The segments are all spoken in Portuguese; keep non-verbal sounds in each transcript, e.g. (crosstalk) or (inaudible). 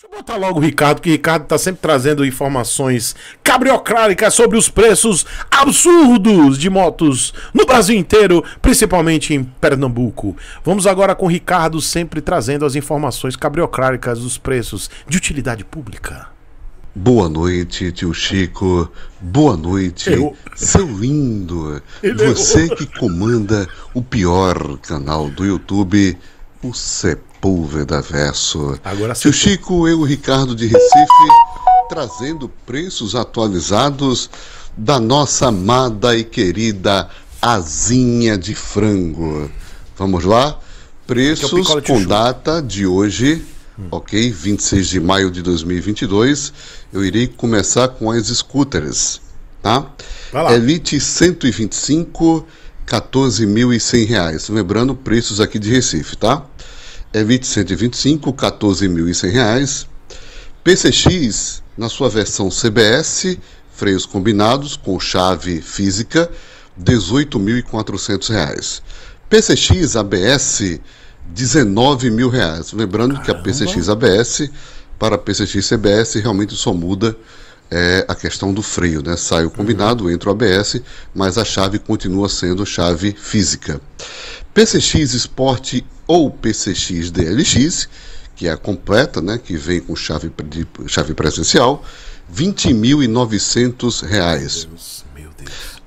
Deixa eu botar logo o Ricardo, que o Ricardo tá sempre trazendo informações cabriocráticas sobre os preços absurdos de motos no Brasil inteiro, principalmente em Pernambuco. Vamos agora com o Ricardo sempre trazendo as informações cabriocráticas dos preços de utilidade pública. Boa noite, tio Chico. Boa noite, eu... seu lindo. Ele é Você que comanda o pior canal do YouTube o Sepúlveda Verso. Agora Tio Chico, eu, Ricardo de Recife, trazendo preços atualizados da nossa amada e querida asinha de frango. Vamos lá? É preços é com data de hoje, hum. ok? 26 de maio de 2022. Eu irei começar com as scooters, tá? Elite 125 14.100 reais. Lembrando, preços aqui de Recife, tá? É 2125, 14.100 reais. PCX, na sua versão CBS, freios combinados com chave física, R$ reais PCX ABS, mil reais Lembrando Caramba. que a PCX ABS para PCX CBS realmente só muda é a questão do freio, né? Sai o combinado, uhum. entra o ABS, mas a chave continua sendo chave física. PCX Sport ou PCX DLX, que é a completa, né? Que vem com chave, de, chave presencial, R$ 20.900.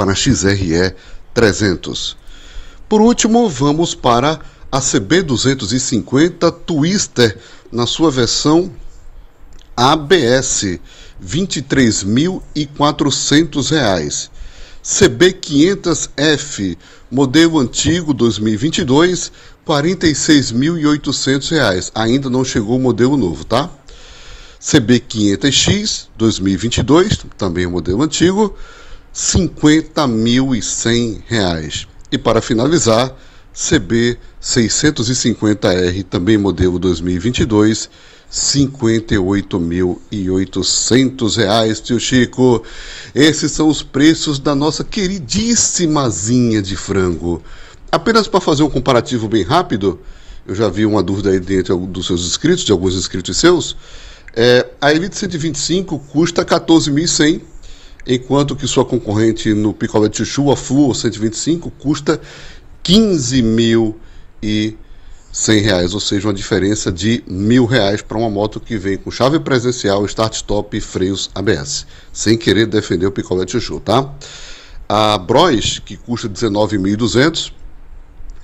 para a XRE 300. Por último, vamos para a CB250 Twister na sua versão ABS R$ 23.400. CB500F, modelo antigo 2022, R$ 46.800. Ainda não chegou o modelo novo, tá? CB500X 2022, também o modelo antigo, 50.100 reais. E para finalizar, CB 650R, também modelo 2022, R$ 58.800, tio Chico. Esses são os preços da nossa queridíssimazinha de frango. Apenas para fazer um comparativo bem rápido, eu já vi uma dúvida aí dentro dos seus inscritos, de alguns inscritos seus. É, a Elite 125 custa 14.100 enquanto que sua concorrente no picolé de chuchu, a Fluor 125, custa 15 mil e 100 reais, ou seja, uma diferença de mil reais para uma moto que vem com chave presencial, start-stop e freios ABS, sem querer defender o picolé de chuchu, tá? A Bros, que custa 19.200,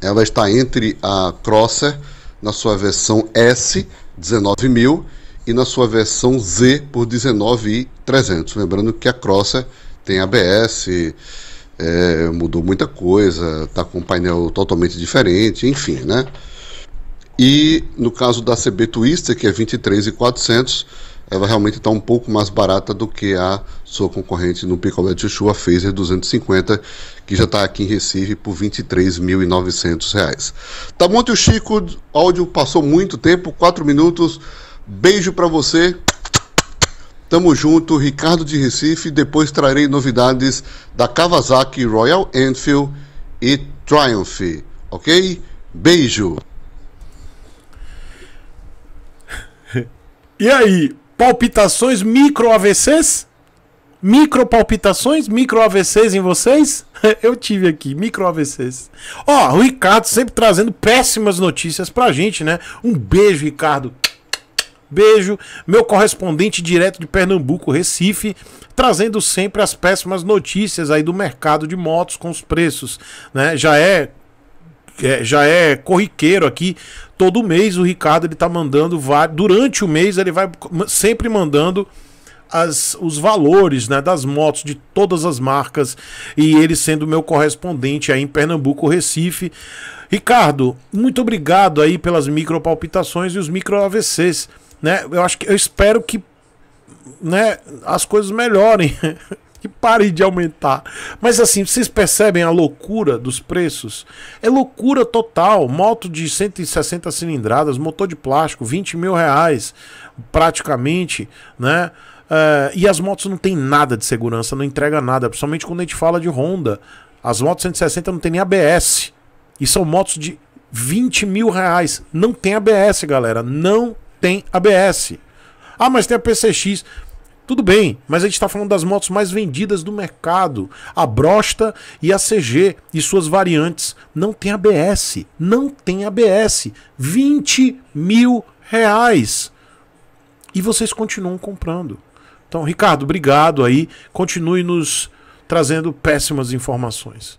ela está entre a Crosser, na sua versão S, 19 mil, e na sua versão Z por 19,300. Lembrando que a Crossa tem ABS, é, mudou muita coisa, está com um painel totalmente diferente, enfim, né? E no caso da CB Twister, que é 23,400, ela realmente está um pouco mais barata do que a sua concorrente no picolé de chuchu, a Phaser 250, que já está aqui em Recife por R$ 23.900. Tá bom, tio Chico, áudio passou muito tempo, 4 minutos. Beijo para você. Tamo junto, Ricardo de Recife. Depois trarei novidades da Kawasaki Royal Enfield e Triumph, ok? Beijo. E aí, palpitações micro AVCs? Micro palpitações, micro AVCs em vocês? (laughs) Eu tive aqui, micro AVCs. Ó, oh, o Ricardo sempre trazendo péssimas notícias pra gente, né? Um beijo, Ricardo. Beijo, meu correspondente direto de Pernambuco, Recife, trazendo sempre as péssimas notícias aí do mercado de motos com os preços, né? Já é, é já é corriqueiro aqui todo mês o Ricardo ele tá mandando durante o mês ele vai sempre mandando as, os valores né, das motos de todas as marcas e ele sendo meu correspondente aí em Pernambuco, Recife. Ricardo, muito obrigado aí pelas micropalpitações e os micro AVCs né? Eu acho que eu espero que né, as coisas melhorem, (laughs) que pare de aumentar. Mas assim, vocês percebem a loucura dos preços? É loucura total. Moto de 160 cilindradas, motor de plástico, 20 mil reais, praticamente, né? Uh, e as motos não tem nada de segurança, não entrega nada, principalmente quando a gente fala de Honda. As motos 160 não tem nem ABS. E são motos de 20 mil reais. Não tem ABS, galera. Não tem ABS. Ah, mas tem a PCX. Tudo bem, mas a gente está falando das motos mais vendidas do mercado. A Brosta e a CG e suas variantes não tem ABS. Não tem ABS. 20 mil reais. E vocês continuam comprando. Então, Ricardo, obrigado aí. Continue nos trazendo péssimas informações.